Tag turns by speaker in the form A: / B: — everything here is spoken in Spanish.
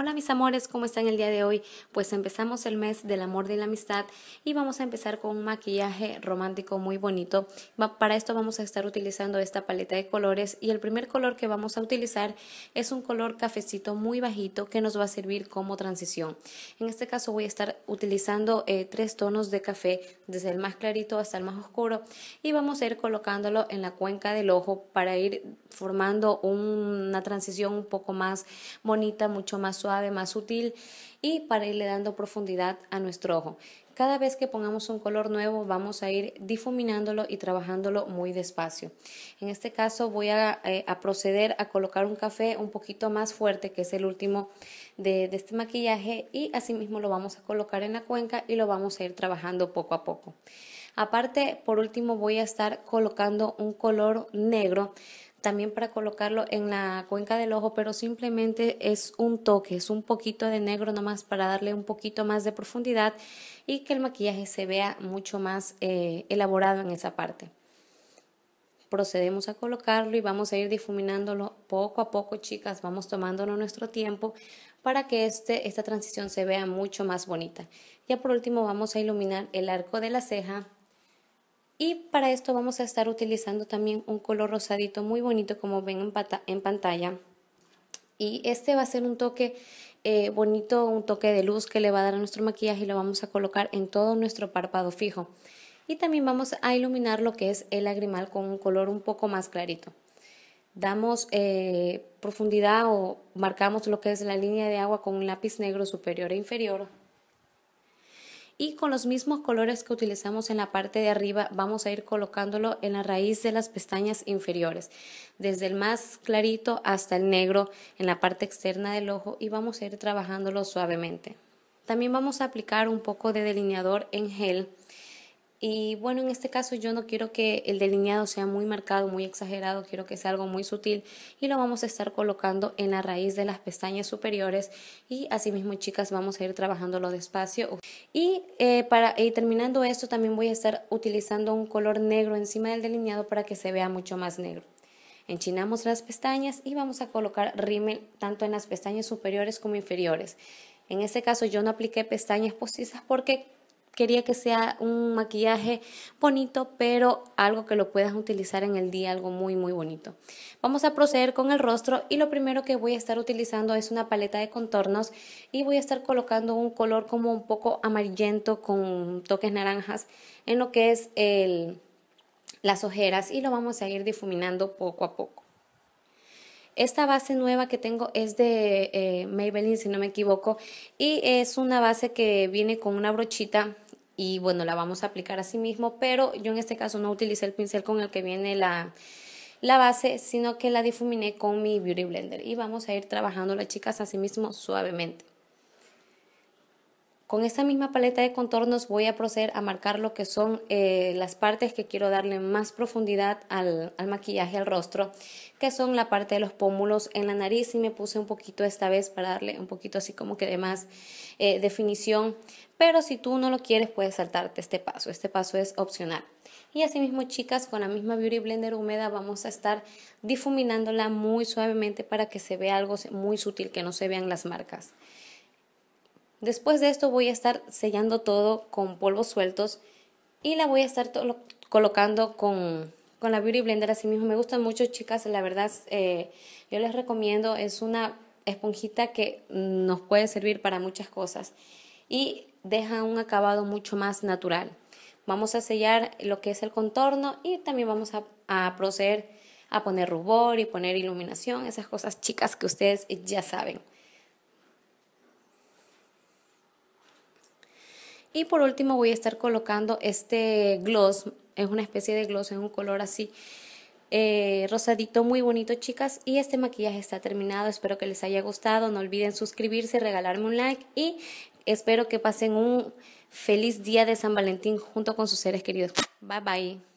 A: Hola mis amores, ¿cómo están el día de hoy? Pues empezamos el mes del amor y la amistad y vamos a empezar con un maquillaje romántico muy bonito. Para esto vamos a estar utilizando esta paleta de colores y el primer color que vamos a utilizar es un color cafecito muy bajito que nos va a servir como transición. En este caso voy a estar utilizando eh, tres tonos de café desde el más clarito hasta el más oscuro y vamos a ir colocándolo en la cuenca del ojo para ir formando una transición un poco más bonita, mucho más suave más sutil y para irle dando profundidad a nuestro ojo. Cada vez que pongamos un color nuevo vamos a ir difuminándolo y trabajándolo muy despacio. En este caso voy eh, a, proceder a colocar un café un poquito más fuerte que es el último de, de este maquillaje y asimismo lo vamos a colocar en la cuenca y lo vamos a ir trabajando poco a poco. Aparte, por último voy a estar colocando un color negro también para colocarlo en la cuenca del ojo, pero simplemente es un toque, es un poquito de negro nomás para darle un poquito más de profundidad y que el maquillaje se vea mucho más eh, elaborado en esa parte. Procedemos a colocarlo y vamos a ir difuminándolo poco a poco, chicas, vamos tomándolo nuestro tiempo para que este, esta transición se vea mucho más bonita. Ya por último vamos a iluminar el arco de la ceja y para esto vamos a estar utilizando también un color rosadito muy bonito como ven en, pantalla. Y este va a ser un toque eh, bonito, un toque de luz que le va a dar a nuestro maquillaje y lo vamos a colocar en todo nuestro párpado fijo. Y también vamos a iluminar lo que es el lagrimal con un color un poco más clarito. Damos eh, profundidad o marcamos lo que es la línea de agua con un lápiz negro superior e inferior y con los mismos colores que utilizamos en la parte de arriba vamos a ir colocándolo en la raíz de las pestañas inferiores, desde el más clarito hasta el negro en la parte externa del ojo y vamos a ir trabajándolo suavemente. También vamos a aplicar un poco de delineador en gel y bueno, en este caso yo no quiero que el delineado sea muy marcado, muy exagerado, quiero que sea algo muy sutil y lo vamos a estar colocando en la raíz de las pestañas superiores y mismo chicas vamos a ir trabajándolo despacio. Y, eh, para, y terminando esto también voy a estar utilizando un color negro encima del delineado para que se vea mucho más negro. Enchinamos las pestañas y vamos a colocar rímel tanto en las pestañas superiores como inferiores. En este caso yo no apliqué pestañas postizas porque quería que sea un maquillaje bonito, pero algo que lo puedas utilizar en el día, algo muy, muy bonito. Vamos a proceder con el rostro y lo primero que voy a estar utilizando es una paleta de contornos y voy a estar colocando un color como un poco amarillento con toques naranjas en lo que es las ojeras y lo vamos a ir difuminando poco a poco. Esta base nueva que tengo es de eh, Maybelline, si no me equivoco, y es una base que viene con una brochita y bueno, la vamos a aplicar así mismo, pero yo en este caso no utilicé el pincel con el que viene la, base, sino que la difuminé con mi Beauty Blender y vamos a ir trabajando las chicas así mismo suavemente. Con esta misma paleta de contornos voy a proceder a marcar lo que son eh, las partes que quiero darle más profundidad al, maquillaje, al rostro, que son la parte de los pómulos en la nariz y me puse un poquito esta vez para darle un poquito así como que de más eh, definición, pero si tú no lo quieres puedes saltarte este paso, este paso es opcional. Y asimismo chicas, con la misma Beauty Blender húmeda vamos a estar difuminándola muy suavemente para que se vea algo muy sutil, que no se vean las marcas. Después de esto voy a estar sellando todo con polvos sueltos y la voy a estar colocando con, la Beauty Blender así mismo. Me gustan mucho, chicas, la verdad eh, yo les recomiendo, es una esponjita que nos puede servir para muchas cosas y deja un acabado mucho más natural. Vamos a sellar lo que es el contorno y también vamos a, a proceder a poner rubor y poner iluminación, esas cosas chicas que ustedes ya saben. Y por último voy a estar colocando este gloss, es una especie de gloss, es un color así eh, rosadito muy bonito chicas y este maquillaje está terminado, espero que les haya gustado, no olviden suscribirse, regalarme un like y espero que pasen un feliz día de San Valentín junto con sus seres queridos. Bye bye.